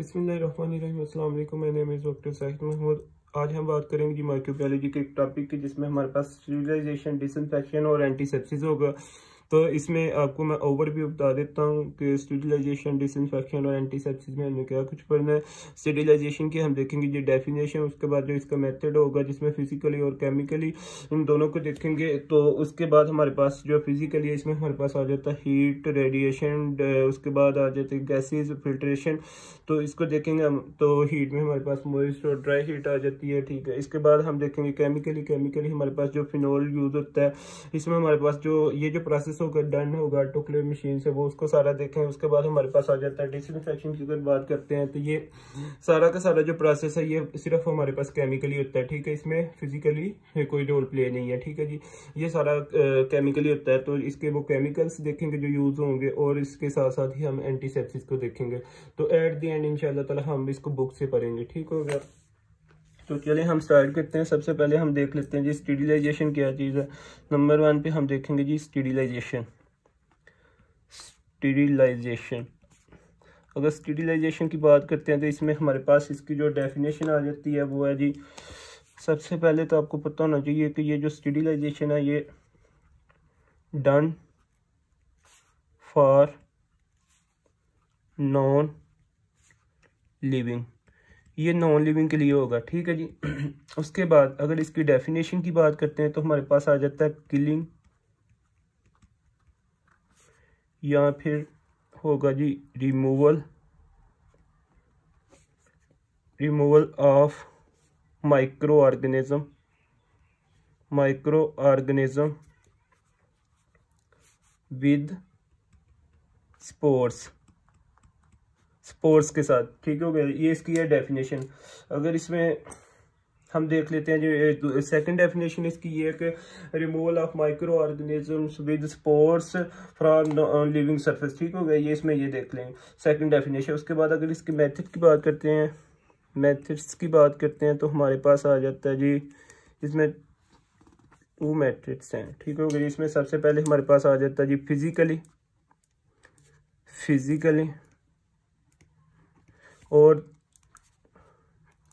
अस्सलाम वालेकुम मैं name is doctor Sahid Mahmood आज हम बात करेंगे जी माइक्रोबायोलॉजी के एक टॉपिक की जिसमें हमारे पास स्टरलाइजेशन डिसइनफेक्शन और एंटीसेप्सिस होगा तो इसमें आपको मैं ओवरव्यू बता देता हूँ कि स्टेडिलाइजेशन डिसइनफेक्शन और एंटीसेप्सिस में हमें क्या कुछ पढ़ना है स्टेडिलाइजेशन की हम देखेंगे जो डेफिनेशन उसके बाद जो इसका मेथड होगा जिसमें फिजिकली और केमिकली इन दोनों को देखेंगे तो उसके बाद हमारे पास जो फिजिकली इसमें हमारे पास आ जाता है हीट रेडिएशन उसके बाद आ जाते हैं गैसेज फिल्ट्रेशन तो इसको देखेंगे हम तो हीट में हमारे पास मॉइस्ट और ड्राई हीट आ जाती है ठीक है इसके बाद हम देखेंगे केमिकली केमिकली हमारे पास जो फिनोल यूज़ होता है इसमें हमारे पास जो ये जो प्रोसेस प्रोसेस होकर डन होगा टुकड़े मशीन से वो उसको सारा देखें उसके बाद हमारे पास आ जाता है डिसइनफेक्शन की अगर बात करते हैं तो ये सारा का सारा जो प्रोसेस है ये सिर्फ हमारे पास केमिकली होता है ठीक है इसमें फिजिकली कोई रोल प्ले नहीं है ठीक है जी ये सारा केमिकली होता है तो इसके वो केमिकल्स देखेंगे जो यूज़ होंगे और इसके साथ साथ ही हम एंटीसेप्सिस को देखेंगे तो एट दी एंड इनशाला हम इसको बुक से पढ़ेंगे ठीक होगा तो चलिए हम स्टार्ट करते हैं सबसे पहले हम देख लेते हैं जी स्टीडिलाइजेशन क्या चीज़ है नंबर वन पे हम देखेंगे जी स्टीडिलाइजेशन स्टीडिलाइजेशन अगर स्टीडिलाइजेशन की बात करते हैं तो इसमें हमारे पास इसकी जो डेफिनेशन आ जाती है वो है जी सबसे पहले तो आपको पता होना चाहिए कि ये जो स्टीडिलाइजेशन है ये डन फॉर नॉन लिविंग ये नॉन लिविंग के लिए होगा ठीक है जी उसके बाद अगर इसकी डेफिनेशन की बात करते हैं तो हमारे पास आ जाता है किलिंग या फिर होगा जी removal removal of microorganism microorganism with spores spores के साथ ठीक हो गया ये इसकी है डेफिनेशन अगर इसमें हम देख लेते हैं जो सेकंड डेफिनेशन इसकी ये कि removal of microorganisms with spores from living surface ठीक हो गया ये इसमें ये देख लें सेकंड डेफिनेशन उसके बाद अगर इसके मेथड की बात करते हैं मेथड्स की बात करते हैं तो हमारे पास आ जाता है जी इसमें टू मैथड्स हैं ठीक हो गया इसमें सबसे पहले हमारे पास आ जाता है जी फिज़िकली फिज़िकली और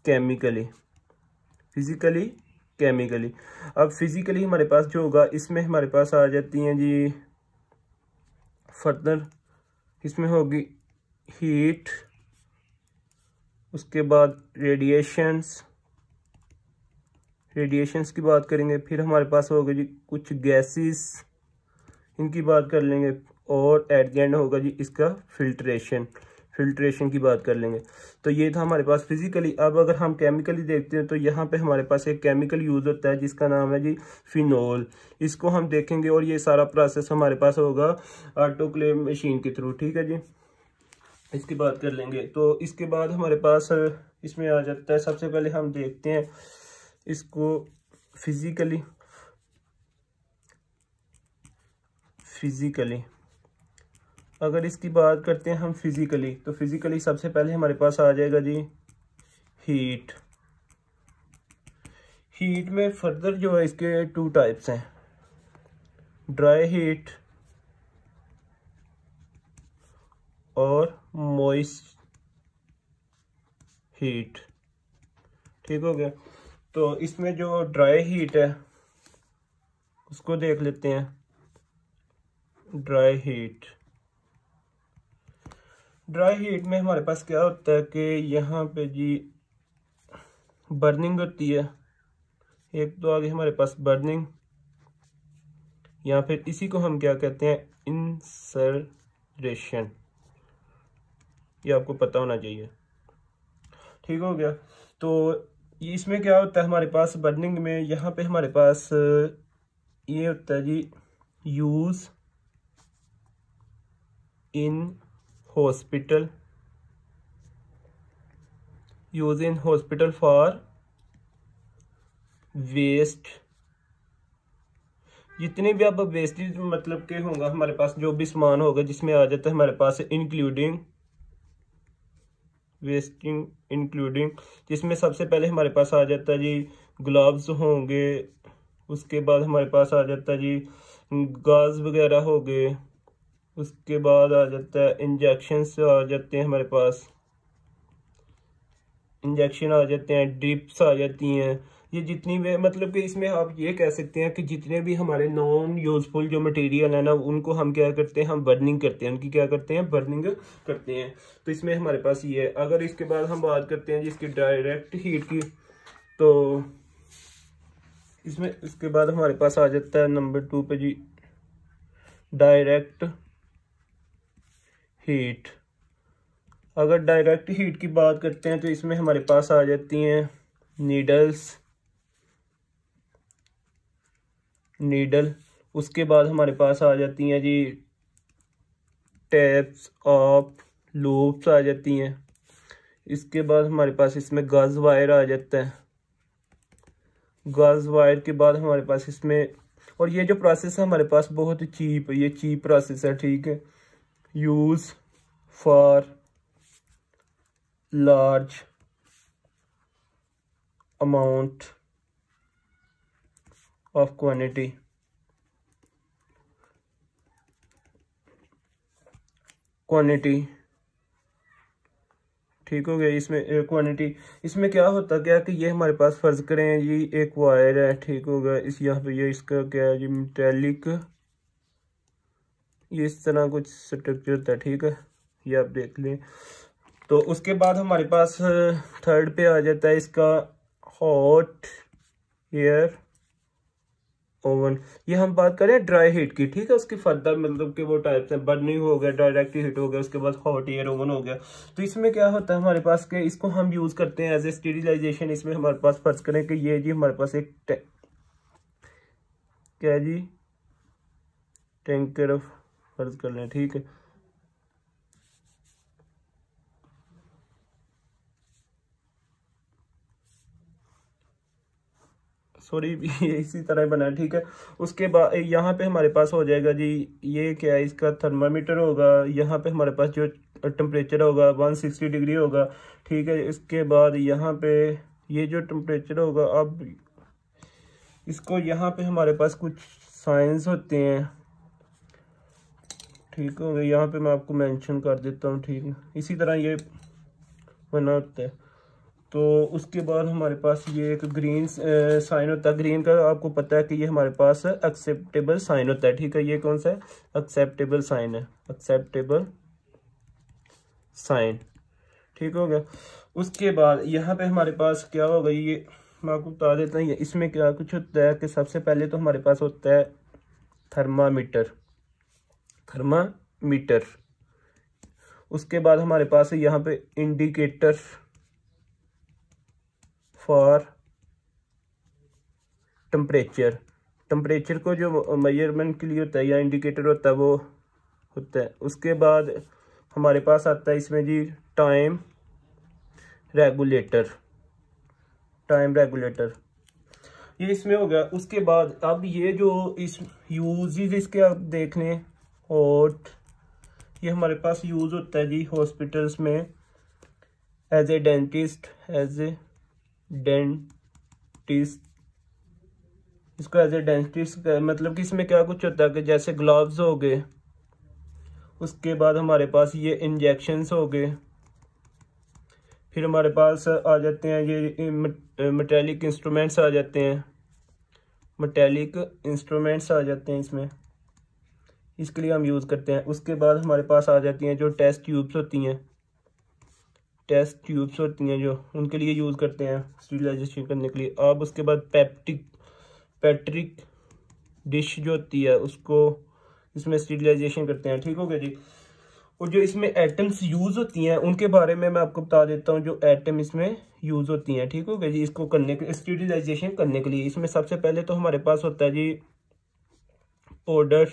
केमिकली फिज़िकली केमिकली अब फिज़िकली हमारे पास जो होगा इसमें हमारे पास आ जाती हैं जी फर्दर इसमें होगी हीट उसके बाद रेडिएशंस रेडिएशंस की बात करेंगे फिर हमारे पास होगा जी कुछ गैसेस इनकी बात कर लेंगे और एट द एंड होगा जी इसका फिल्ट्रेशन फिल्ट्रेशन की बात कर लेंगे तो ये था हमारे पास फिजिकली अब अगर हम केमिकली देखते हैं तो यहाँ पे हमारे पास एक केमिकल यूज़ होता है जिसका नाम है जी फिनोल इसको हम देखेंगे और ये सारा प्रोसेस हमारे पास होगा ऑटोक्लेव मशीन के थ्रू ठीक है जी इसकी बात कर लेंगे तो इसके बाद हमारे पास इसमें आ जाता है सबसे पहले हम देखते हैं इसको फिजिकली फिजिकली अगर इसकी बात करते हैं हम फिज़िकली तो फिज़िकली सबसे पहले हमारे पास आ जाएगा जी हीट हीट में फर्दर जो है इसके टू टाइप्स हैं ड्राई हीट और मॉइस्ट हीट ठीक हो गया तो इसमें जो ड्राई हीट है उसको देख लेते हैं ड्राई हीट ड्राई हीट में हमारे पास क्या होता है कि यहाँ पे जी बर्निंग होती है एक तो आगे हमारे पास बर्निंग या फिर इसी को हम क्या कहते हैं इंसरेशन ये आपको पता होना चाहिए ठीक हो गया तो इसमें क्या होता है हमारे पास बर्निंग में यहाँ पे हमारे पास ये होता है जी use in hospital use in hospital for waste जितने भी आप वेस्टेज मतलब के होगा हमारे पास जो भी सामान होगा जिसमें आ जाता है हमारे पास इंक्लूडिंग वेस्टिंग इंक्लूडिंग जिसमें सबसे पहले हमारे पास आ जाता है जी ग्लव्स होंगे उसके बाद हमारे पास आ जाता है जी गाज वगैरह हो गए उसके बाद आ जाता है इंजेक्शंस आ जाते हैं हमारे पास इंजेक्शन आ जाते हैं ड्रिप्स आ जाती हैं ये जितनी भी मतलब कि इसमें आप ये कह सकते हैं कि जितने भी हमारे नॉन यूज़फुल जो मटेरियल है ना उनको हम क्या करते हैं हम बर्निंग करते हैं उनकी क्या करते हैं बर्निंग करते हैं तो इसमें हमारे पास ये है अगर इसके बाद हम बात करते हैं जिसकी डायरेक्ट हीट की तो इसमें इसके बाद हमारे पास आ जाता है नंबर टू पे जी डायरेक्ट हीट अगर डायरेक्ट हीट की बात करते हैं तो इसमें हमारे पास आ जाती हैं नीडल्स नीडल उसके बाद हमारे पास आ जाती हैं जी टैप्स ऑफ लूप्स आ जाती हैं इसके बाद हमारे पास इसमें गज वायर आ जाता है गज वायर के बाद हमारे पास इसमें और ये जो प्रोसेस है हमारे पास बहुत चीप ये चीप प्रोसेस है ठीक है use for large amount of quantity quantity ठीक हो गया इसमें क्वानिटी इसमें क्या होता क्या कि ये हमारे पास फ़र्ज़ करें ये एक वायर है ठीक होगा इस यहाँ पे ये इसका क्या है जी मेटेलिक ये इस तरह कुछ स्ट्रक्चर था ठीक है ये आप देख लें तो उसके बाद हमारे पास थर्ड पे आ जाता है इसका हॉट एयर ओवन ये हम बात करें ड्राई हीट की ठीक है उसकी फर्दर मतलब कि वो टाइप्स हैं बर्निंग हो गया डायरेक्ट हीट हो गया उसके बाद हॉट एयर ओवन हो गया तो इसमें क्या होता है हमारे पास के इसको हम यूज़ करते हैं एज ए स्टेरिलाइजेशन इसमें हमारे पास फर्ज करें कि ये जी हमारे पास एक क्या जी टैंकर ऑफ फर्ज कर लें ठीक है सॉरी ये इसी तरह बना ठीक है उसके बाद यहाँ पे हमारे पास हो जाएगा जी ये क्या है इसका थर्मामीटर होगा यहाँ पे हमारे पास जो टेम्परेचर होगा 160 डिग्री होगा ठीक है इसके बाद यहाँ पे ये जो टेम्परेचर होगा अब इसको यहाँ पे हमारे पास कुछ साइंस होते हैं ठीक है यहाँ पे मैं आपको मेंशन कर देता हूँ ठीक है इसी तरह ये बना होता है तो उसके बाद हमारे पास ये एक ग्रीन साइन होता है ग्रीन का आपको पता है कि ये हमारे पास एक्सेप्टेबल साइन होता है ठीक है ये कौन सा है एक्सेप्टेबल साइन है एक्सेप्टेबल साइन ठीक हो गया उसके बाद यहाँ पे हमारे पास क्या होगा ये मैं आपको बता देता हूँ इसमें क्या कुछ होता है कि सबसे पहले तो हमारे पास होता है थर्मामीटर थर्मामीटर उसके बाद हमारे पास है यहाँ पे इंडिकेटर फॉर टम्परेचर टम्परेचर को जो मेजरमेंट के लिए होता है या इंडिकेटर होता है वो होता है उसके बाद हमारे पास आता है इसमें जी टाइम रेगुलेटर टाइम रेगुलेटर ये इसमें हो गया उसके बाद अब ये जो इस यूज इसके आप देख लें ओट ये हमारे पास यूज़ होता है जी हॉस्पिटल्स में as a dentist as a dentist इसको एज ए डेंटिस्ट मतलब कि इसमें क्या कुछ होता है कि जैसे ग्लव्स हो गए उसके बाद हमारे पास ये इंजेक्शन्स हो गए फिर हमारे पास आ जाते हैं ये मेटेलिक इंस्ट्रूमेंट्स आ जाते हैं मेटेलिक इंस्ट्रूमेंट्स आ जाते हैं इसमें इसके लिए हम यूज़ करते हैं उसके बाद हमारे पास आ जाती हैं जो टेस्ट ट्यूब्स होती हैं टेस्ट ट्यूब्स होती हैं जो उनके लिए यूज़ करते हैं स्टीलाइजेशन करने के लिए अब उसके बाद पैप्टिक पैट्रिक डिश जो होती है उसको इसमें स्टीलाइजेशन करते हैं ठीक हो गया जी और जो इसमें एटम्स यूज़ होती हैं उनके बारे में मैं आपको बता देता हूँ जो एटम इसमें यूज़ होती हैं ठीक हो गया जी इसको करने के स्टीलाइजेशन करने के लिए इसमें सबसे पहले तो हमारे पास होता है जी पाउडर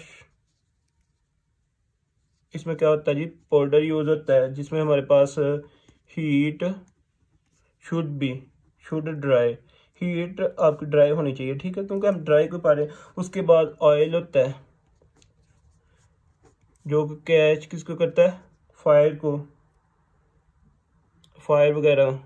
इसमें क्या होता है जी पाउडर यूज़ होता है जिसमें हमारे पास heat should be should dry heat आपकी ड्राई होनी चाहिए ठीक है क्योंकि हम ड्राई को पा रहे हैं उसके बाद ऑयल होता है जो कैच किसको करता है फायर को फायर वगैरह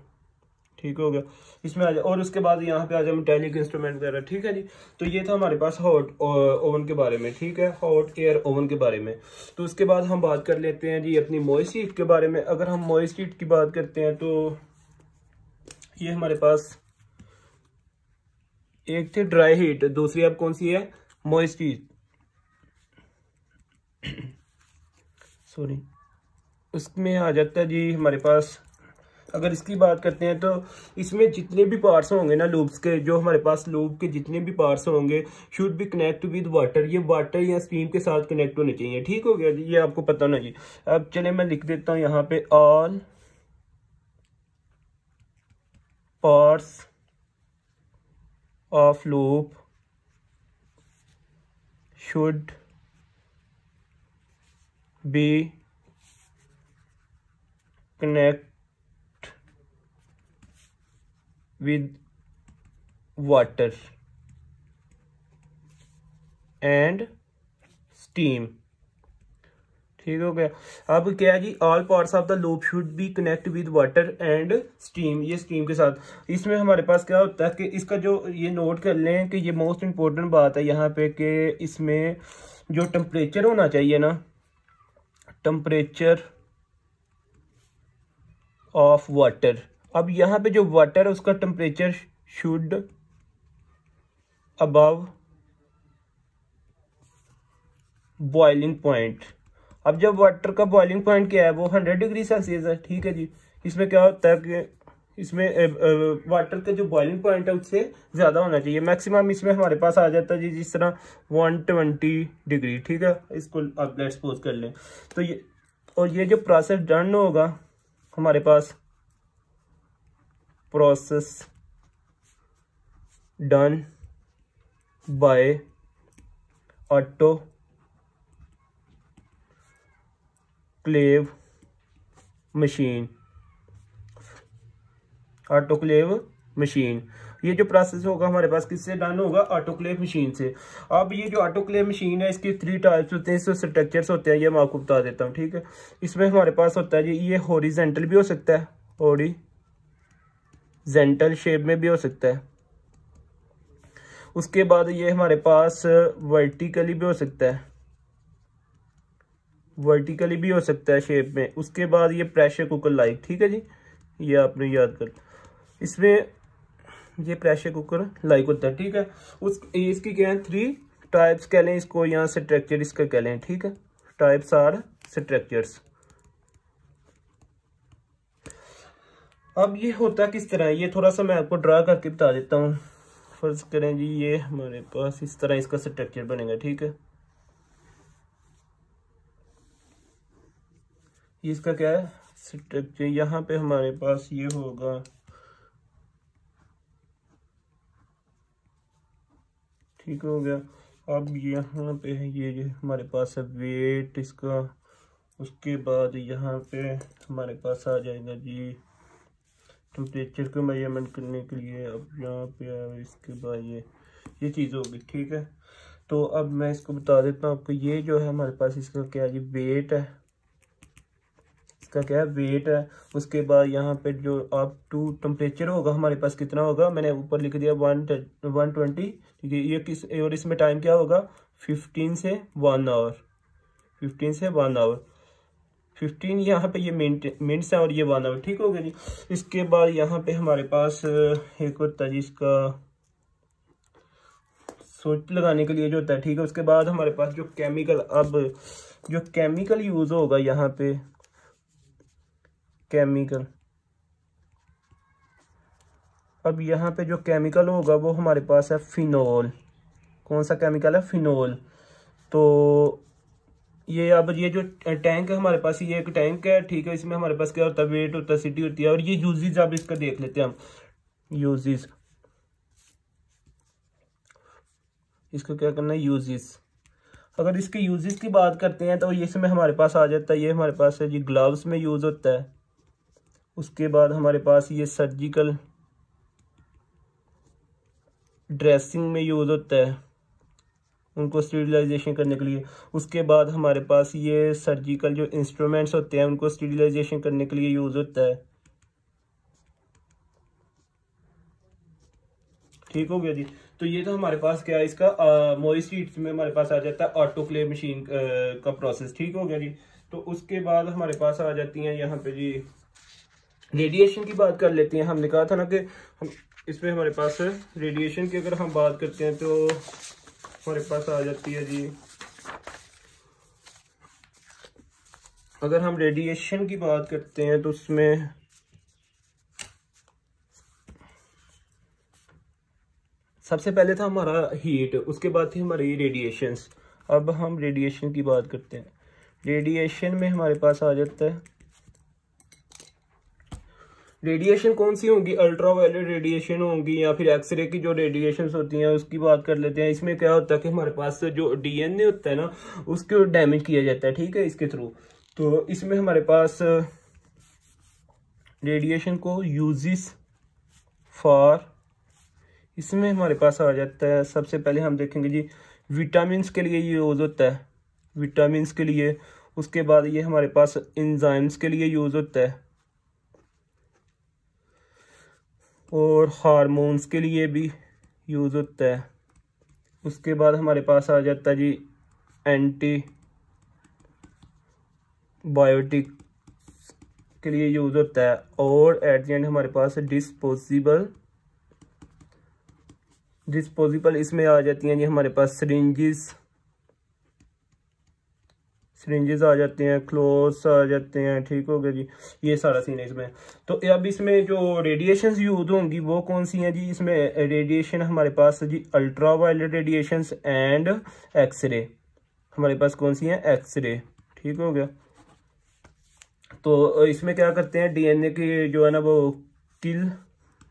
ठीक हो गया इसमें आ जाए और उसके बाद यहाँ पे आ जाए मेटेलिक इंस्ट्रूमेंट वगैरह ठीक है जी तो ये था हमारे पास हॉट ओवन के बारे में ठीक है हॉट एयर ओवन के बारे में तो उसके बाद हम बात कर लेते हैं जी अपनी मोइस हीट के बारे में अगर हम मॉइस हीट की बात करते हैं तो ये हमारे पास एक थी ड्राई हीट दूसरी अब कौन सी है मोइस्ट हीट सॉरी उसमें आ जाता है जी हमारे पास अगर इसकी बात करते हैं तो इसमें जितने भी पार्ट्स होंगे ना लूब्स के जो हमारे पास लूब के जितने भी पार्ट्स होंगे should be connect with water ये वाटर या स्टीम के साथ कनेक्ट होने चाहिए ठीक हो गया जी ये आपको पता होना चाहिए अब चले मैं लिख देता हूँ यहाँ पे all parts of loop should be connect with water and steam ठीक हो गया अब क्या है जी all parts of the loop should be connect with water and steam ये स्टीम के साथ इसमें हमारे पास क्या होता है कि इसका जो ये नोट कर लें कि ये मोस्ट इम्पोर्टेंट बात है यहाँ पे कि इसमें जो टम्परेचर होना चाहिए ना टम्परेचर ऑफ वाटर अब यहाँ पे जो वाटर है उसका temperature should above boiling point अब जब वाटर का बॉइलिंग पॉइंट क्या है वो हंड्रेड डिग्री सेल्सियस है ठीक है जी इसमें क्या होता है कि इसमें वाटर का जो बॉइलिंग पॉइंट है उससे ज़्यादा होना चाहिए मैक्सिमम इसमें हमारे पास आ जाता है जी जिस तरह 120 डिग्री ठीक है इसको आप लेट्स पोज कर लें तो ये और ये जो प्रोसेस डन होगा हमारे पास process done by auto clave machine autoclave machine ये जो प्रोसेस होगा हमारे पास किससे डन होगा ऑटोक्लेव मशीन से अब ये जो ऑटोक्लेव मशीन है इसके थ्री टाइप्स होते हैं इसमें स्ट्रक्चर्स होते हैं ये मैं आपको बता देता हूँ ठीक है इसमें हमारे पास होता है जी ये हॉरिजेंटल भी हो सकता है हॉरी जेंटल शेप में भी हो सकता है उसके बाद ये हमारे पास वर्टिकली भी हो सकता है वर्टिकली भी हो सकता है शेप में उसके बाद ये प्रेशर कुकर लाइक ठीक है जी ये आपने याद कर इसमें ये प्रेशर कुकर लाइक होता है ठीक है उस इसकी क्या है थ्री टाइप्स कह लें इसको यहाँ स्ट्रक्चर इसका कह लें ठीक है टाइप्स आर स्ट्रक्चर्स अब ये होता किस तरह ये थोड़ा सा मैं आपको ड्रा करके बता देता हूँ फ़र्ज़ करें जी ये हमारे पास इस तरह इसका स्ट्रक्चर बनेगा ठीक है इसका क्या है स्ट्रक्चर यहाँ पे हमारे पास ये होगा ठीक हो गया अब यहाँ पे ये जो हमारे पास है वेट इसका उसके बाद यहाँ पे हमारे पास आ जाएगा जी टेम्परेचर को मेजरमेंट करने के लिए अब यहाँ पे इसके बाद ये ये चीज़ होगी ठीक है तो अब मैं इसको बता देता हूँ आपको ये जो है हमारे पास इसका क्या है वेट है इसका क्या है वेट है उसके बाद यहाँ पे जो आप टू टम्परेचर होगा हमारे पास कितना होगा मैंने ऊपर लिख दिया वन वन ट्वेंटी ठीक है ये किस और इसमें टाइम क्या होगा फिफ्टीन से वन आवर फिफ्टीन से वन आवर फिफ्टीन यहाँ पे ये मिनट्स है और ये वन आवर ठीक हो गया जी इसके बाद यहाँ पे हमारे पास एक होता है जिसका सोच लगाने के लिए जो होता है ठीक है उसके बाद हमारे पास जो केमिकल अब जो केमिकल यूज़ होगा यहाँ पे केमिकल अब यहाँ पे जो केमिकल होगा वो हमारे पास है फिनोल कौन सा केमिकल है फिनोल तो ये अब ये जो टैंक है हमारे पास ये एक टैंक है ठीक है इसमें हमारे पास क्या होता है वेट होता है सिटी होती है और ये यूजेज अब इसका देख लेते हैं हम यूजेज इसको क्या करना है यूजेस अगर इसके यूजेस की बात करते हैं तो ये इसमें हमारे पास आ जाता है ये हमारे पास है जी ग्लव्स में यूज़ होता है उसके बाद हमारे पास ये सर्जिकल ड्रेसिंग में यूज़ होता है उनको स्टीलाइजेशन करने के लिए उसके बाद हमारे पास ये सर्जिकल जो इंस्ट्रूमेंट्स होते हैं उनको स्टीलाइजेशन करने के लिए यूज़ होता है ठीक हो गया जी तो ये तो हमारे पास क्या है इसका मोइस्ट में हमारे पास आ जाता है ऑटो क्ले मशीन का प्रोसेस ठीक हो गया जी तो उसके बाद हमारे पास आ जाती हैं यहाँ पे जी रेडिएशन की बात कर लेते हैं हमने कहा था ना कि हम इसमें हमारे पास रेडिएशन की अगर हम बात करते हैं तो हमारे पास आ जाती है जी अगर हम रेडिएशन की बात करते हैं तो उसमें सबसे पहले था हमारा हीट उसके बाद थी हमारी रेडिएशंस अब हम रेडिएशन की बात करते हैं रेडिएशन में हमारे पास आ जाता है रेडिएशन कौन सी होंगी अल्ट्रा रेडिएशन होंगी या फिर एक्सरे की जो रेडिएशन होती हैं उसकी बात कर लेते हैं इसमें क्या होता है कि हमारे पास जो डीएनए होता है ना उसको डैमेज किया जाता है ठीक है इसके थ्रू तो इसमें हमारे पास रेडिएशन को यूजिस फॉर इसमें हमारे पास आ जाता है सबसे पहले हम देखेंगे जी विटामिन के लिए यूज़ होता है विटामिन के लिए उसके बाद ये हमारे पास इंजाइम्स के लिए यूज़ होता है और हारमोन्स के लिए भी यूज़ होता है उसके बाद हमारे पास आ जाता है जी एंटी बायोटिक के लिए यूज़ होता है और एट द एंड हमारे पास डिस्पोजिबल डिस्पोजिबल इसमें आ जाती हैं जी हमारे पास सरिंजिस सरेंजेस आ जाते हैं क्लोथ्स आ जाते हैं ठीक हो गया जी ये सारा सीन है इसमें तो अब इसमें जो रेडिएशन यूज होंगी वो कौन सी हैं जी इसमें रेडिएशन हमारे पास जी ultraviolet radiation and X ray हमारे पास कौन सी हैं एक्सरे ठीक हो गया तो इसमें क्या करते हैं डीएनए की जो है ना वो किल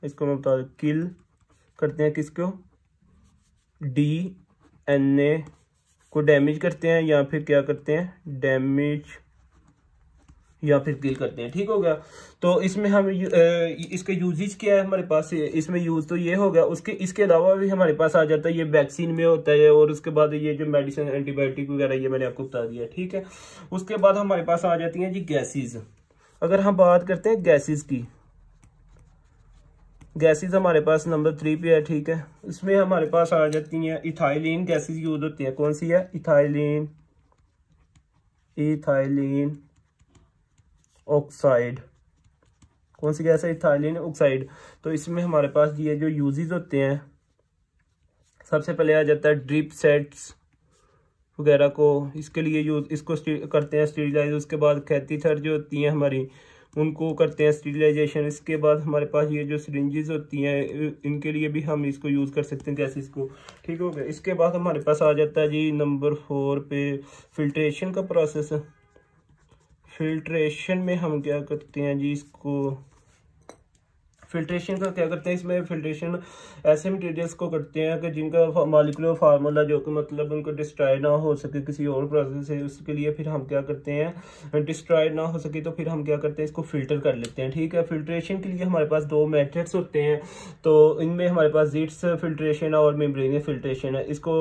इसको मैं बता किल करते हैं किसको डी एन ए को डैमेज करते हैं या फिर क्या करते हैं डैमेज या फिर किल करते हैं ठीक हो गया तो इसमें हम इसके यूजेज क्या है हमारे पास इसमें यूज़ तो ये हो गया उसके इसके अलावा भी हमारे पास आ जाता है ये वैक्सीन में होता है और उसके बाद ये जो मेडिसिन एंटीबायोटिक वगैरह ये मैंने आपको बता दिया ठीक है उसके बाद हमारे पास आ जाती है जी गैसेज अगर हम बात करते हैं गैसेज की गैसेस हमारे पास नंबर थ्री पे है ठीक है इसमें हमारे पास आ जाती हैं इथाइलिन गैसेस यूज होती है कौन सी है इथाइलिन इथाइलिन ऑक्साइड कौन सी गैस है इथाइलिन ऑक्साइड तो इसमें हमारे पास ये जो यूजेस होते हैं सबसे पहले आ जाता है ड्रिप सेट्स वगैरह को इसके लिए यूज़ इसको करते हैं स्टीलाइज उसके बाद खेती जो होती है हमारी उनको करते हैं स्टीलाइजेशन इसके बाद हमारे पास ये जो सिरिंजेस होती हैं इनके लिए भी हम इसको यूज़ कर सकते हैं गैसेस को ठीक हो गया इसके बाद हमारे पास आ जाता है जी नंबर फोर पे फिल्ट्रेशन का प्रोसेस फिल्ट्रेशन में हम क्या करते हैं जी इसको फिल्ट्रेशन का क्या करते हैं इसमें फिल्ट्रेशन ऐसे मटेरियल्स को करते हैं कि जिनका मालिकुलर फार्मूला जो कि मतलब उनको डिस्ट्रॉय ना हो सके किसी और प्रोसेस से उसके लिए फिर हम क्या करते हैं डिस्ट्रॉय ना हो सके तो फिर हम क्या करते हैं इसको फिल्टर कर लेते हैं ठीक है फिल्ट्रेशन के लिए हमारे पास दो मेथड्स होते हैं तो इनमें हमारे पास जीट्स फिल्ट्रेशन और मेम्ब्रेनियस फिल्ट्रेशन है इसको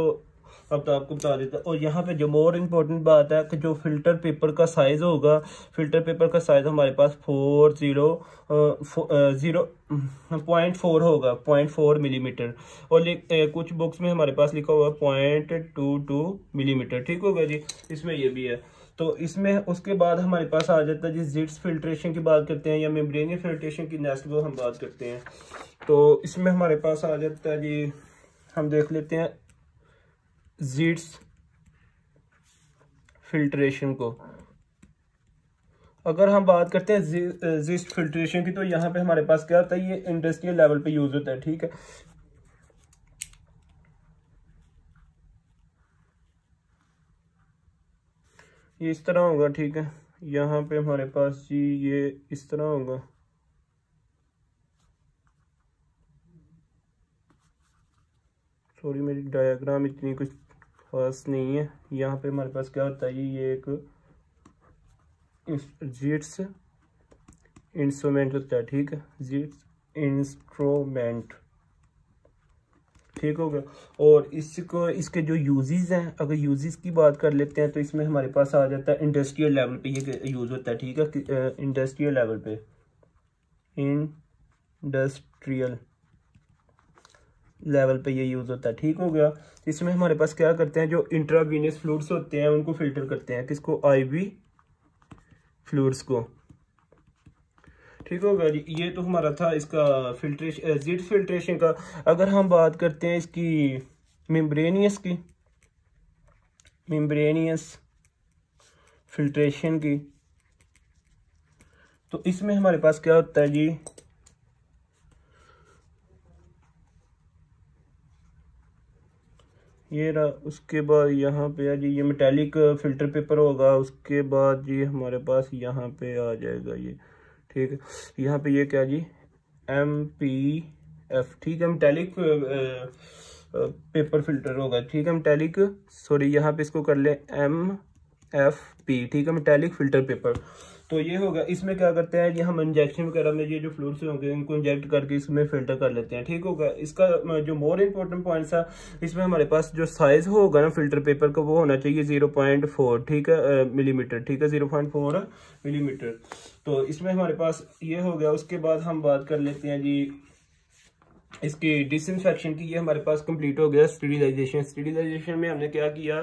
अब तो आपको बता देता और यहाँ पे जो मोर इम्पोर्टेंट बात है कि जो फिल्टर पेपर का साइज़ होगा फिल्टर पेपर का साइज़ हमारे पास four zero zero point four होगा पॉइंट फोर मिलीमीटर और ए, कुछ बुक्स में हमारे पास लिखा हुआ पॉइंट टू टू मिलीमीटर ठीक होगा जी इसमें यह भी है तो इसमें उसके बाद हमारे पास आ जाता है जी जिट्स फिल्ट्रेशन की बात करते हैं या मेम्ब्रेन फिल्ट्रेशन की नेक्स्ट वो हम बात करते हैं तो इसमें हमारे पास आ जाता है जी हम देख लेते हैं जीट्स फिल्ट्रेशन को अगर हम बात करते हैं जीस्ट फिल्ट्रेशन की तो यहाँ पे हमारे पास क्या होता है ये इंडस्ट्रियल लेवल पे यूज होता है ठीक है ये इस तरह होगा ठीक है यहाँ पे हमारे पास जी ये इस तरह होगा सॉरी मेरी डायग्राम इतनी कुछ पास नहीं है यहाँ पे हमारे पास क्या होता है ये एक जीट्स इंस्ट्रूमेंट होता है ठीक है जीट्स इंस्ट्रूमेंट ठीक हो गया और इसको इसके जो यूजेस हैं अगर यूजेस की बात कर लेते हैं तो इसमें हमारे पास आ जाता है इंडस्ट्रियल लेवल पे ये यूज़ होता है ठीक है इंडस्ट्रियल लेवल पे इंडस्ट्रियल लेवल पे ये यूज़ होता है ठीक हो गया इसमें हमारे पास क्या करते हैं जो इंट्रावीनियस फ्लूड्स होते हैं उनको फिल्टर करते हैं किसको आईवी फ्लूड्स को ठीक हो गया जी ये तो हमारा था इसका फिल्ट्रेशन जिड फिल्ट्रेशन का अगर हम बात करते हैं इसकी मेम्ब्रेनियस की मेम्ब्रेनियस फिल्ट्रेशन की तो इसमें हमारे पास क्या होता है जी ये रहा उसके बाद यहाँ पे आ जी ये मेटेलिक फ़िल्टर पेपर होगा उसके बाद जी हमारे पास यहाँ पे आ जाएगा ये ठीक है यहाँ पे ये क्या जी एम पी एफ ठीक है मेटेलिक पेपर फिल्टर होगा ठीक है मेटेलिक सॉरी यहाँ पे इसको कर लें एम एफ पी ठीक है मेटेलिक फ़िल्टर पेपर तो ये होगा इसमें क्या करते हैं ये हम इंजेक्शन वगैरह में ये जो फ्लूड्स होंगे इनको इंजेक्ट करके इसमें फिल्टर कर लेते हैं ठीक होगा इसका जो मोर इम्पोर्टेंट पॉइंट था इसमें हमारे पास जो साइज़ होगा ना फिल्टर पेपर का वो होना चाहिए ज़ीरो पॉइंट फोर ठीक है मिलीमीटर ठीक है ज़ीरो पॉइंट फोर मिलीमीटर तो इसमें हमारे पास ये हो गया उसके बाद हम बात कर लेते हैं जी इसकी डिसइंफेक्शन की ये हमारे पास कंप्लीट हो गया स्टरीलाइजेशन स्टरीलाइजेशन में हमने क्या किया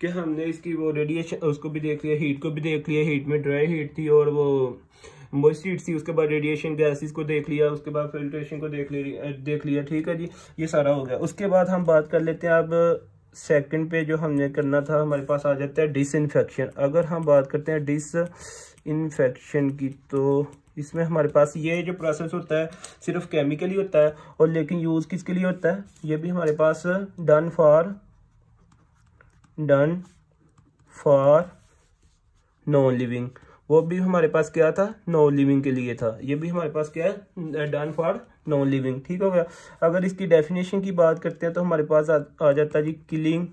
कि हमने इसकी वो रेडिएशन उसको भी देख लिया हीट को भी देख लिया हीट में ड्राई हीट थी और वो मोइस्ट हीट थी उसके बाद रेडिएशन गैसेस को देख लिया उसके बाद फिल्ट्रेशन को देख लिया देख लिया ठीक है जी ये सारा हो गया उसके बाद हम बात कर लेते हैं अब सेकंड पे जो हमने करना था हमारे पास आ जाता है डिसइनफेक्शन अगर हम बात करते हैं डिसइनफेक्शन की तो इसमें हमारे पास ये जो प्रोसेस होता है सिर्फ केमिकल ही होता है और लेकिन यूज़ किसके लिए होता है ये भी हमारे पास done for done for non living वो भी हमारे पास क्या था नॉन लिविंग के लिए था ये भी हमारे पास क्या है डन फॉर नॉन लिविंग ठीक हो गया अगर इसकी डेफिनेशन की बात करते हैं तो हमारे पास आ, आ जाता है जी किलिंग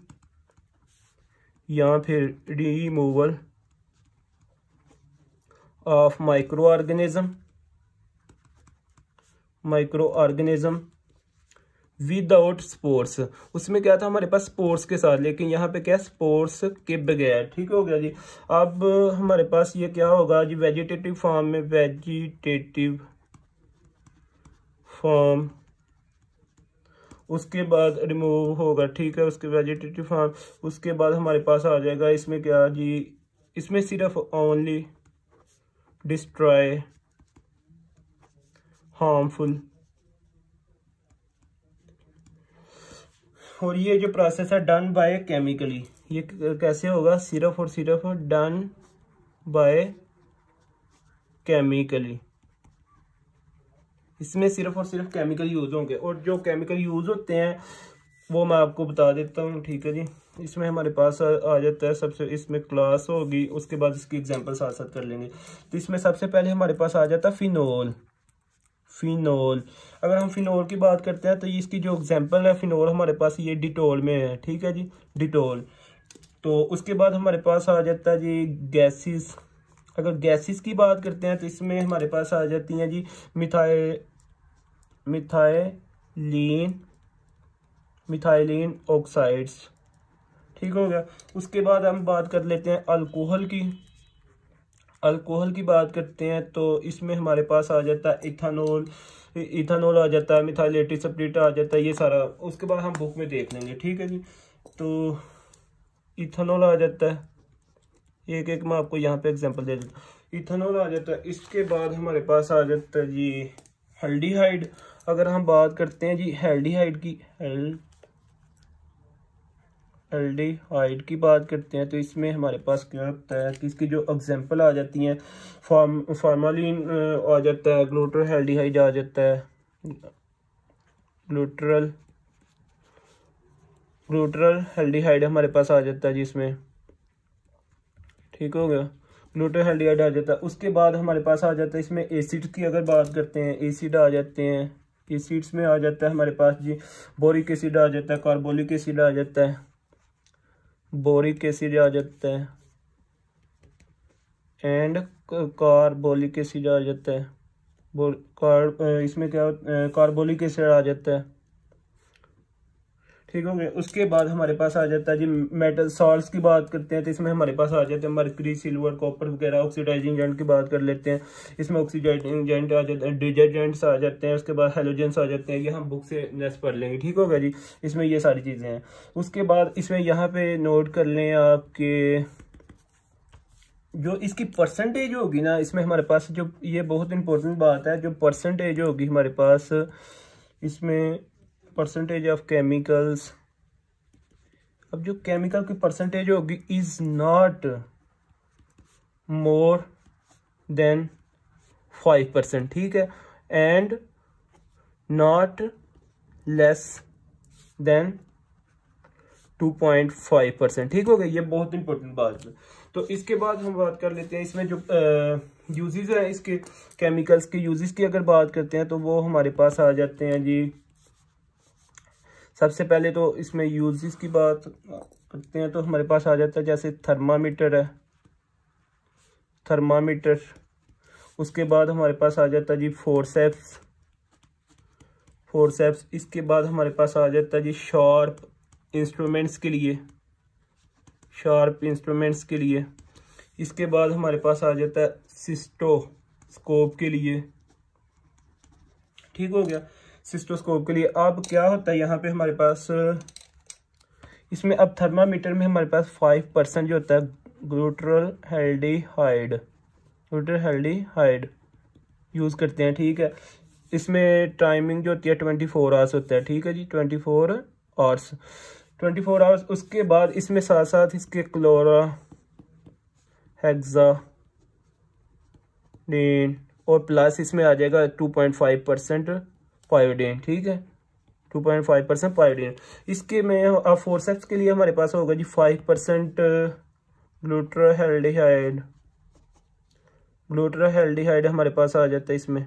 या फिर removal of microorganism microorganism without spores उसमें क्या था हमारे पास स्पोर्ट्स के साथ लेकिन यहाँ पे क्या स्पोर्ट्स के बगैर ठीक हो गया जी अब हमारे पास ये क्या होगा जी वेजिटेटिव फॉर्म में वेजिटेटिव फॉर्म उसके बाद रिमूव होगा ठीक है उसके वेजिटेटिव फॉर्म उसके बाद हमारे पास आ जाएगा इसमें क्या जी इसमें सिर्फ ओनली destroy, harmful और ये जो प्रोसेस है डन बाय केमिकली ये कैसे होगा सिर्फ और सिर्फ डन बाय केमिकली इसमें सिर्फ और सिर्फ केमिकल यूज़ होंगे और जो केमिकल यूज़ होते हैं वो मैं आपको बता देता हूँ ठीक है जी इसमें हमारे पास आ जाता है सबसे इसमें क्लास होगी उसके बाद इसकी एग्जाम्पल साथ साथ कर लेंगे तो इसमें सबसे पहले हमारे पास आ जाता है फिनोल फिनोल अगर हम फिनोल की बात करते हैं तो इसकी जो एग्जाम्पल है फिनोल हमारे पास ये डिटोल में है ठीक है जी डिटोल तो उसके बाद हमारे पास आ जाता है जी गैसेस अगर गैसेस की बात करते हैं तो इसमें हमारे पास आ जाती हैं जी मिथाए मिथाइलिन मिथाइलिन ऑक्साइड्स ठीक हो गया उसके बाद हम बात कर लेते हैं अल्कोहल की अल्कोहल की बात करते हैं तो इसमें हमारे पास आ जाता है इथानोल इथानोल आ जाता है मिथाइलेटिस सप्रीट आ जाता है ये सारा उसके बाद हम बुक में देख लेंगे ठीक है जी तो इथानोल आ जाता है एक एक मैं आपको यहाँ पे एग्जांपल दे देता हूँ इथानोल आ जाता है इसके बाद हमारे पास आ जाता है जी हल्डीहाइड अगर हम बात करते हैं जी हेल्डीहाइड की हेल्ड एल्डिहाइड की बात करते हैं तो इसमें हमारे पास क्या होता है कि इसकी जो एग्जांपल आ जाती हैं फॉर्म फार्मालिन आ जाता है ग्लूटर एल्डिहाइड आ जाता है ग्लूटरल ग्लूटरल हाइड हमारे पास आ जाता है जिसमें ठीक हो गया ग्लूटर हाइड आ जाता है उसके बाद हमारे पास आ जाता है इसमें एसिड की अगर बात करते हैं एसिड आ जाते हैं एसिड्स में आ जाता है हमारे पास जी बोरिक एसिड आ जाता है कार्बोलिक एसिड आ जाता है बोरिक एसिड आ जाता है एंड कार्बोलिक एसिड आ जाता है इसमें क्या कार्बोलिक एसिड आ जाता है ठीक हो गए उसके बाद हमारे पास आ जाता है जी मेटल सॉल्ट की बात करते हैं तो इसमें हमारे पास आ जाते हैं मरकरी सिल्वर कॉपर वगैरह ऑक्सीडाइजिंग एजेंट की बात कर लेते हैं इसमें ऑक्सीडाइजिंग एजेंट आ जाते हैं डिटर्जेंट्स आ जाते हैं उसके बाद हेलोजेंस आ जाते हैं ये हम बुक से नेक्स्ट पढ़ लेंगे ठीक होगा जी इसमें ये सारी चीज़ें हैं उसके बाद इसमें यहाँ पर नोट कर लें आपके जो इसकी परसेंटेज होगी ना इसमें हमारे पास जो ये बहुत इंपॉर्टेंट बात है जो परसेंटेज होगी हमारे पास इसमें परसेंटेज ऑफ केमिकल्स अब जो केमिकल की परसेंटेज होगी is not more than five percent ठीक है and not less than two point five percent ठीक हो गई ये बहुत इंपॉर्टेंट बात है तो इसके बाद हम बात कर लेते हैं इसमें जो यूजेज हैं इसके केमिकल्स के यूजेस की अगर बात करते हैं तो वो हमारे पास आ जाते हैं जी सबसे पहले तो इसमें यूजिस की बात करते हैं तो हमारे पास आ जाता है जैसे थर्मामीटर है थर्मामीटर उसके बाद हमारे पास आ जाता है जी फोरसेप्स फोरसेप्स इसके बाद हमारे पास आ जाता है जी शार्प इंस्ट्रूमेंट्स के लिए शार्प इंस्ट्रूमेंट्स के लिए इसके बाद हमारे पास आ जाता है सिस्टो स्कोप के लिए ठीक हो गया सिस्टोस्कोप के लिए अब क्या होता है यहाँ पे हमारे पास इसमें अब थर्मामीटर में हमारे पास फाइव परसेंट जो होता है glutaraldehyde glutaraldehyde use करते हैं ठीक है इसमें टाइमिंग जो होती है ट्वेंटी फोर आवर्स होता है ठीक है जी twenty four hours twenty four hours उसके बाद इसमें साथ साथ इसके क्लोरा हेक्सा डीन और प्लस इसमें आ जाएगा टू पॉइंट फाइव परसेंट पायोडीन ठीक है टू पॉइंट फाइव परसेंट पायोडीन इसके में अब फोर सेक्स के लिए हमारे पास होगा जी फाइव परसेंट ग्लूट्राहेल्डिहाइड ग्लूट्राहेल्डिहाइड हमारे पास आ जाता है इसमें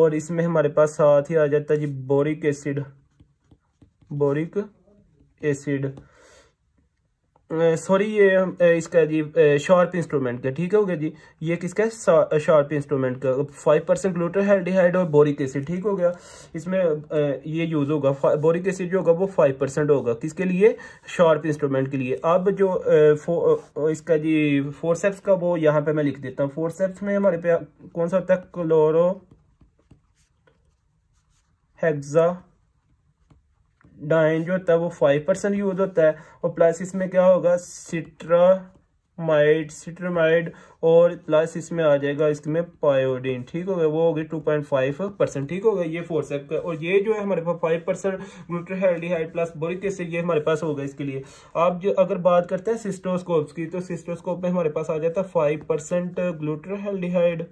और इसमें हमारे पास साथ ही आ जाता है जी boric acid boric acid sorry ये इसका जी शार्प इंस्ट्रूमेंट का ठीक हो गया जी ये किसका है शार्प इंस्ट्रूमेंट का फाइव परसेंट ग्लूटोहेल्डिहाइड और बोरिक एसिड ठीक हो गया इसमें ये यूज़ होगा बोरिक एसिड जो होगा वो फाइव परसेंट होगा किसके लिए शार्प इंस्ट्रूमेंट के लिए अब जो इसका जी फोरसेप्स का वो यहाँ पर मैं लिख देता हूँ फोरसेप्स में हमारे पे कौन सा होता है क्लोरो डाइन जो होता है वो फाइव परसेंट यूज होता है और प्लस इसमें क्या होगा सिट्रा माइड सिट्रमाइड और प्लस इसमें आ जाएगा इसमें पायोडीन ठीक हो गया वो होगी टू पॉइंट फाइव परसेंट ठीक हो गया ये फोर सेप का और ये जो है हमारे पास five percent glutaraldehyde plus boric acid ये हमारे पास होगा इसके लिए आप जो अगर बात करते हैं सिस्टोस्कोप्स की तो सिस्टोस्कोप में हमारे पास आ जाता है फाइव परसेंट ग्लूट्रोहेल्डिहाइड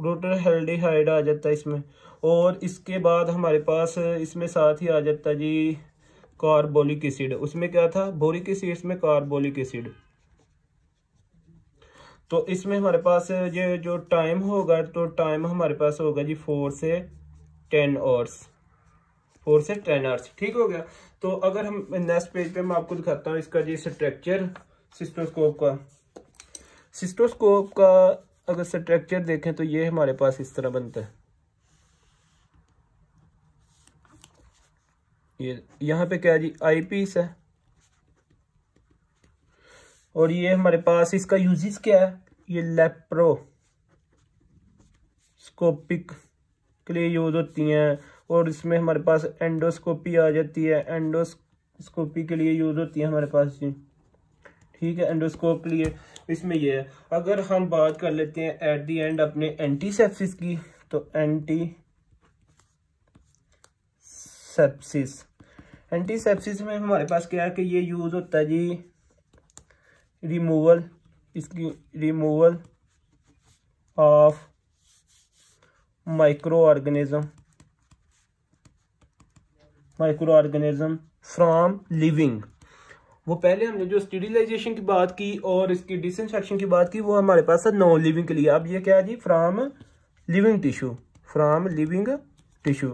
ग्लूट्रोहेल्डिहाइड आ जाता है इसमें और इसके बाद हमारे पास इसमें साथ ही आ जाता जी कार्बोलिक एसिड उसमें क्या था बोरिक एसिड में कार्बोलिक एसिड तो इसमें हमारे पास ये जो टाइम होगा तो टाइम हमारे पास होगा जी फोर से टेन आवर्स फोर से टेन आवर्स ठीक हो गया तो अगर हम नेक्स्ट पेज पे मैं आपको दिखाता हूँ इसका जी स्ट्रक्चर सिस्टोस्कोप का सिस्टोस्कोप का अगर स्ट्रक्चर देखें तो ये हमारे पास इस तरह बनता है ये यहाँ पे क्या है जी आई पीस है और ये हमारे पास इसका यूजेस क्या है ये लेप्रोस्कोपिक के लिए यूज होती हैं और इसमें हमारे पास एंडोस्कोपी आ जाती है एंडोस्कोपी के लिए यूज होती है हमारे पास जी ठीक है एंडोस्कोप के लिए इसमें यह है अगर हम बात कर लेते हैं एट दी एंड अपने एंटीसेप्सिस की तो एंटी सेप्सिस एंटीसेप्सिस में हमारे पास क्या है कि ये यूज़ होता है जी रिमूवल इसकी removal of microorganism microorganism from living वो पहले हमने जो स्टिलाइजेशन की बात की और इसकी डिसइनफेक्शन की बात की वो हमारे पास है नॉन लिविंग के लिए अब ये क्या है जी from living tissue from living tissue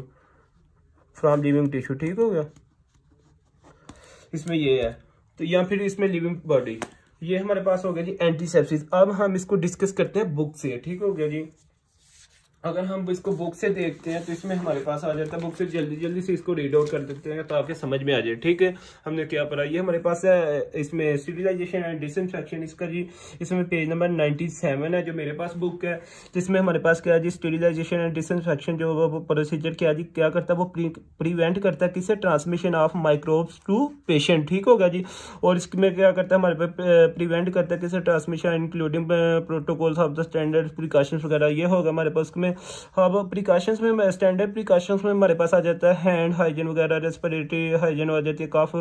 from living tissue ठीक हो गया इसमें ये है तो या फिर इसमें लिविंग बॉडी ये हमारे पास हो गया जी एंटीसेप्सिस अब हम इसको डिस्कस करते हैं बुक से ठीक हो गया जी अगर हम इसको बुक से देखते हैं तो इसमें हमारे पास आ जाता है बुक से जल्दी जल्दी से इसको रीड आउट कर देते हैं तो आपके समझ में आ जाए ठीक है हमने क्या पढ़ा ये हमारे पास है इसमें सिविलाइजेशन एंड डिसइंफेक्शन इसका जी इसमें पेज नंबर नाइन्टी सेवन है जो मेरे पास बुक है जिसमें हमारे पास क्या जी स्टेरिलाइजेशन एंड डिसइंफेक्शन जो वो प्रोसीजर क्या जी क्या करता है वो प्रिवेंट करता है किसे transmission of microbes to patient ठीक होगा जी और इसमें क्या करता है हमारे पास प्रिवेंट करता है किसे transmission including protocols of the standard precaution वगैरह ये होगा हमारे पास उसमें में अब प्रिकॉशंस में स्टैंडर्ड प्रिकॉशंस में हमारे पास आ जाता है हैंड हाइजीन वगैरह रेस्परेटरी हाइजीन आ जाती है काफ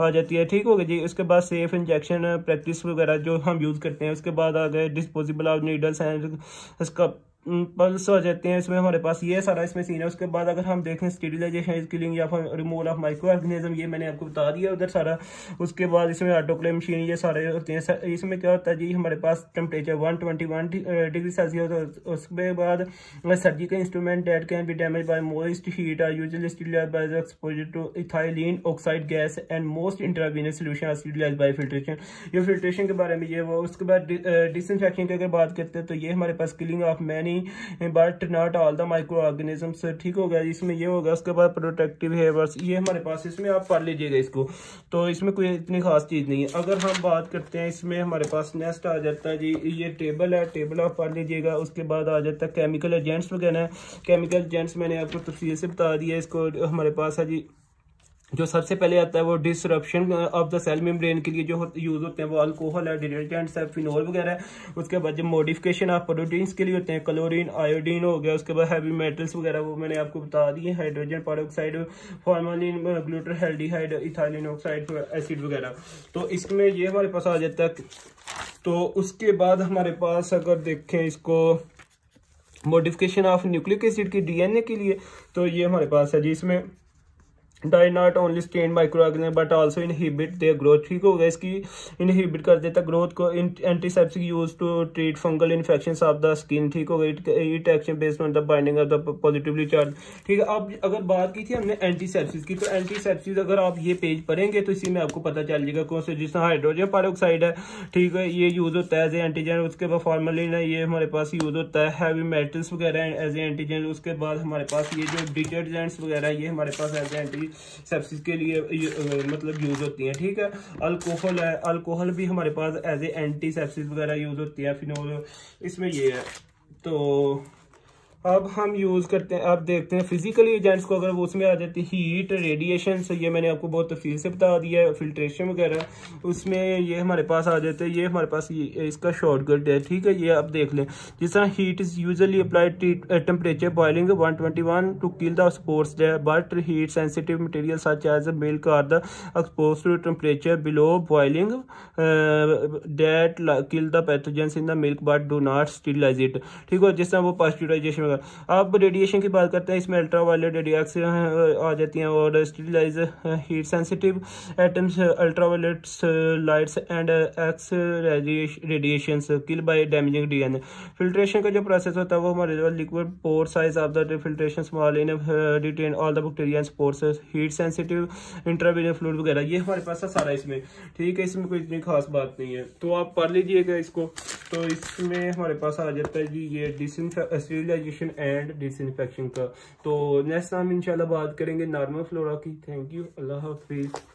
आ जाती है ठीक हो गया जी उसके बाद सेफ इंजेक्शन प्रैक्टिस वगैरह जो हम यूज़ करते हैं उसके बाद आ गए डिस्पोजिबल ऑफ नीडल्स एंड इसका पल्स आ जाते हैं इसमें हमारे पास ये सारा इसमें सीन है उसके बाद अगर हम देखें स्टेडिलाइजेशन स्किलिंग या फिर रिमूवल ऑफ माइक्रो ऑर्गेनिज्म ये मैंने आपको बता दिया उधर सारा उसके बाद इसमें ऑटोक्ले मशीन ये सारे होते हैं इसमें क्या होता है जी हमारे पास temperature one twenty one degree Celsius होता है उसके बाद surgical instrument that can be damage by most heat are use sterilize exposure to ethylene oxide gas and most intravenous solution are by filtration ये फिल्ट्रेशन के बारे में ये वो उसके बाद डिसइनफेक्शन की अगर बात करते हैं तो ये हमारे पास किलिंग ऑफ मैनी नहीं but not all the microorganism ठीक हो गया इसमें ये होगा उसके बाद प्रोटेक्टिव हेवर्स ये हमारे पास इसमें आप पढ़ लीजिएगा इसको तो इसमें कोई इतनी खास चीज़ नहीं है अगर हम बात करते हैं इसमें हमारे पास नेक्स्ट आ जाता है जी ये टेबल है टेबल आप पढ़ लीजिएगा उसके बाद आ जाता है केमिकल एजेंट्स वगैरह केमिकल एजेंट्स मैंने आपको तफी से बता दिया इसको हमारे पास है जी जो सबसे पहले आता है वो disruption of the cell membrane के लिए जो यूज़ होते हैं वो अल्कोहल है डिटर्जेंट्स है फिनोल वगैरह है उसके बाद जो मॉडिफिकेशन ऑफ प्रोटीन्स के लिए होते हैं क्लोरीन आयोडीन हो गया उसके बाद हैवी मेटल्स वगैरह वो मैंने आपको बता दिए hydrogen peroxide formalin glutaraldehyde ethylene oxide acid वगैरह तो इसमें ये हमारे पास आ जाता है तो उसके बाद हमारे पास अगर देखें इसको मॉडिफिकेशन ऑफ न्यूक्लिक एसिड की डीएनए के लिए तो ये हमारे पास है जी इसमें dye not only stain microorganism but also inhibit their growth ठीक होगा इसकी इनहिबिट कर देता ग्रोथ को antiseptic use to treat fungal infection of the skin ठीक होगा गई it action based on the binding of the positively charge ठीक है अब अगर बात की थी हमने एंटीसेप्सिस की तो एंटीसेप्सिस अगर आप ये पेज पढ़ेंगे तो इसी में आपको पता चल जाएगा कौन से जिसमें हाइड्रोजन परऑक्साइड है ठीक है ये यूज होता है एज ए एंटीजन उसके बाद फॉर्मलिन है ये हमारे पास यूज होता है हैवी मेटल्स वगैरह एज ए एंटीजन उसके बाद हमारे पास ये जो डिटर्जेंट्स वगैरह ये हमारे पास एज ए एंटीजन सेप्सिस के लिए मतलब यूज़ होती है ठीक है अल्कोहल है अल्कोहल भी हमारे पास एज ए एंटी सेप्सिस वगैरह यूज़ होती है फिनोल इसमें ये है तो अब हम यूज़ करते हैं अब देखते हैं फिजिकली एजेंट्स को अगर वो उसमें आ जाती है हीट रेडिएशन से ये मैंने आपको बहुत तफी से बता दिया है फिल्ट्रेशन वगैरह उसमें ये हमारे पास आ जाते हैं ये हमारे पास ये इसका शॉर्टकट है ठीक है ये आप देख लें जिस तरह heat is usually applied temperature boiling one twenty one to kill the spores day but heat sensitive material such as milk are the expose to temperature below boiling that kill the pathogens in the milk but do not sterilize it ठीक है जिस तरह वो pasteurisation होगा अब radiation की बात करते हैं इसमें अल्ट्रा वायलेट रेडियाक्स आ जाती हैं और sterilize heat sensitive atoms ultraviolet lights and X radiation kill by damaging DNA filtration का जो प्रोसेस होता है वो हमारे liquid pore size of the filtration small in detain all the bacteria spores heat sensitive intravenous fluid वगैरह ये हमारे पास है सारा इसमें ठीक है इसमें कोई इतनी खास बात नहीं है तो आप पढ़ लीजिएगा इसको तो इसमें हमारे पास आ जाता है जी ये disinfect sterilization infection and disinfection का तो नेक्स्ट हम इंशाल्लाह बात करेंगे नॉर्मल फ्लोरा की थैंक यू अल्लाह हाफिज़